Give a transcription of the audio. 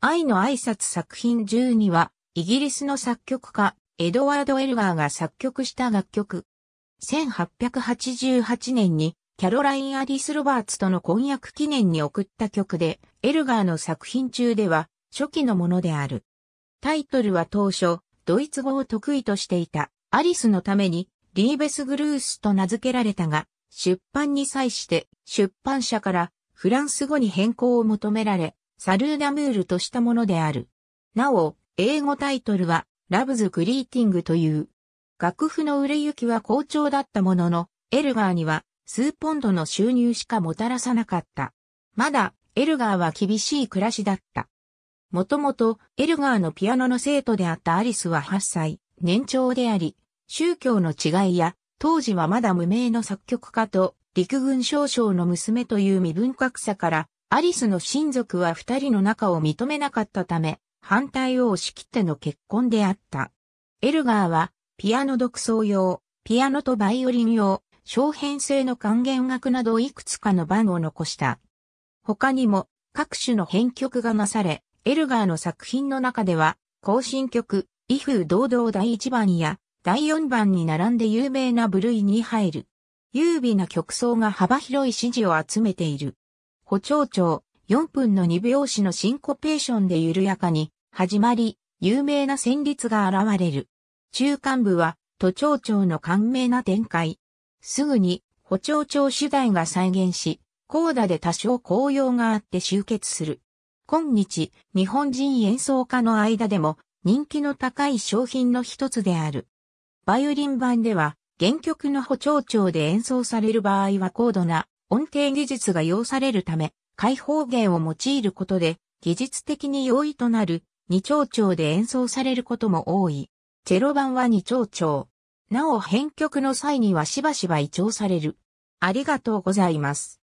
愛の挨拶作品12は、イギリスの作曲家、エドワード・エルガーが作曲した楽曲。1888年に、キャロライン・アリス・ロバーツとの婚約記念に送った曲で、エルガーの作品中では、初期のものである。タイトルは当初、ドイツ語を得意としていた、アリスのために、リーベス・グルースと名付けられたが、出版に際して、出版社から、フランス語に変更を求められ、サルーダムールとしたものである。なお、英語タイトルは、ラブズ・グリーティングという。楽譜の売れ行きは好調だったものの、エルガーには数ポンドの収入しかもたらさなかった。まだ、エルガーは厳しい暮らしだった。もともと、エルガーのピアノの生徒であったアリスは8歳、年長であり、宗教の違いや、当時はまだ無名の作曲家と、陸軍少将の娘という身分格差から、アリスの親族は二人の仲を認めなかったため、反対を押し切っての結婚であった。エルガーは、ピアノ独奏用、ピアノとバイオリン用、小編成の還元楽などいくつかの番を残した。他にも、各種の編曲がなされ、エルガーの作品の中では、更新曲、威風堂々第1番や第4番に並んで有名な部類に入る。優美な曲奏が幅広い支持を集めている。補聴長、4分の2拍子のシンコペーションで緩やかに始まり、有名な旋律が現れる。中間部は、都庁長の簡明な展開。すぐに、補聴長主題が再現し、高打で多少紅葉があって集結する。今日、日本人演奏家の間でも人気の高い商品の一つである。バイオリン版では、原曲の補聴長で演奏される場合は高度な音程技術が要されるため、開放弦を用いることで、技術的に容易となる二丁調で演奏されることも多い。チェロ版は二丁調。なお編曲の際にはしばしば移調される。ありがとうございます。